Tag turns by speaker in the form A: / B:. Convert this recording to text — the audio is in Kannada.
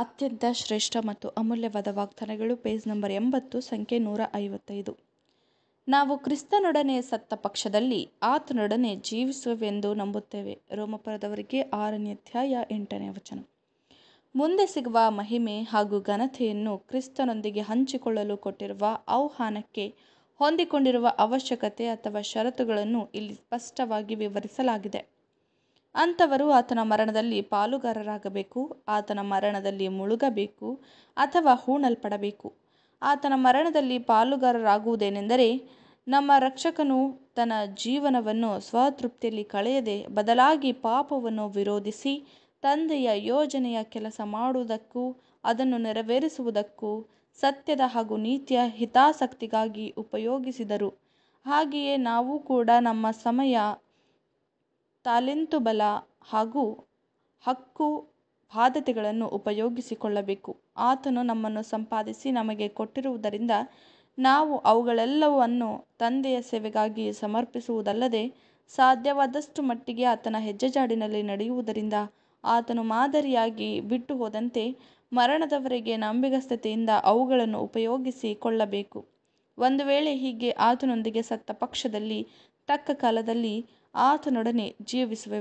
A: ಅತ್ಯಂತ ಶ್ರೇಷ್ಠ ಮತ್ತು ಅಮೂಲ್ಯವಾದ ವಾಗ್ದಾನಗಳು ಪೇಜ್ ನಂಬರ್ ಎಂಬತ್ತು ಸಂಖ್ಯೆ ನೂರ ಐವತ್ತೈದು ನಾವು ಕ್ರಿಸ್ತನೊಡನೆ ಸತ್ತ ಪಕ್ಷದಲ್ಲಿ ಆತನೊಡನೆ ಜೀವಿಸುವೆಂದು ನಂಬುತ್ತೇವೆ ರೋಮಪುರದವರಿಗೆ ಆರನೇ ಅಧ್ಯಾಯ ಎಂಟನೇ ವಚನ ಮುಂದೆ ಸಿಗುವ ಮಹಿಮೆ ಹಾಗೂ ಘನತೆಯನ್ನು ಕ್ರಿಸ್ತನೊಂದಿಗೆ ಹಂಚಿಕೊಳ್ಳಲು ಕೊಟ್ಟಿರುವ ಆಹ್ವಾನಕ್ಕೆ ಹೊಂದಿಕೊಂಡಿರುವ ಅವಶ್ಯಕತೆ ಅಥವಾ ಷರತ್ತುಗಳನ್ನು ಇಲ್ಲಿ ಸ್ಪಷ್ಟವಾಗಿ ವಿವರಿಸಲಾಗಿದೆ ಅಂಥವರು ಆತನ ಮರಣದಲ್ಲಿ ಪಾಲುಗಾರರಾಗಬೇಕು ಆತನ ಮರಣದಲ್ಲಿ ಮುಳುಗಬೇಕು ಅಥವಾ ಹೂಣಲ್ಪಡಬೇಕು ಆತನ ಮರಣದಲ್ಲಿ ಪಾಲುಗಾರರಾಗುವುದೇನೆಂದರೆ ನಮ್ಮ ರಕ್ಷಕನು ತನ್ನ ಜೀವನವನ್ನು ಸ್ವತೃಪ್ತಿಯಲ್ಲಿ ಕಳೆಯದೆ ಬದಲಾಗಿ ಪಾಪವನ್ನು ವಿರೋಧಿಸಿ ತಂದೆಯ ಯೋಜನೆಯ ಕೆಲಸ ಮಾಡುವುದಕ್ಕೂ ಅದನ್ನು ನೆರವೇರಿಸುವುದಕ್ಕೂ ಸತ್ಯದ ಹಾಗೂ ನೀತಿಯ ಹಿತಾಸಕ್ತಿಗಾಗಿ ಉಪಯೋಗಿಸಿದರು ಹಾಗೆಯೇ ನಾವು ಕೂಡ ನಮ್ಮ ಸಮಯ ತಾಲೆಂತು ಬಲ ಹಾಗೂ ಹಕ್ಕು ಬಾಧ್ಯತೆಗಳನ್ನು ಉಪಯೋಗಿಸಿಕೊಳ್ಳಬೇಕು ಆತನು ನಮ್ಮನ್ನು ಸಂಪಾದಿಸಿ ನಮಗೆ ಕೊಟ್ಟಿರುವುದರಿಂದ ನಾವು ಅವುಗಳೆಲ್ಲವನ್ನು ತಂದೆಯ ಸೇವೆಗಾಗಿ ಸಮರ್ಪಿಸುವುದಲ್ಲದೆ ಸಾಧ್ಯವಾದಷ್ಟು ಮಟ್ಟಿಗೆ ಆತನ ಹೆಜ್ಜೆಜಾಡಿನಲ್ಲಿ ನಡೆಯುವುದರಿಂದ ಆತನು ಮಾದರಿಯಾಗಿ ಬಿಟ್ಟು ಹೋದಂತೆ ಮರಣದವರೆಗೆ ನಂಬಿಗಸ್ತತೆಯಿಂದ ಅವುಗಳನ್ನು ಉಪಯೋಗಿಸಿಕೊಳ್ಳಬೇಕು ಒಂದು ವೇಳೆ ಹೀಗೆ ಆತನೊಂದಿಗೆ ಸತ್ತ ಪಕ್ಷದಲ್ಲಿ ತಕ್ಕ ಕಾಲದಲ್ಲಿ ಆತನೊಡನೆ ಜೀವಿಸುವೆವು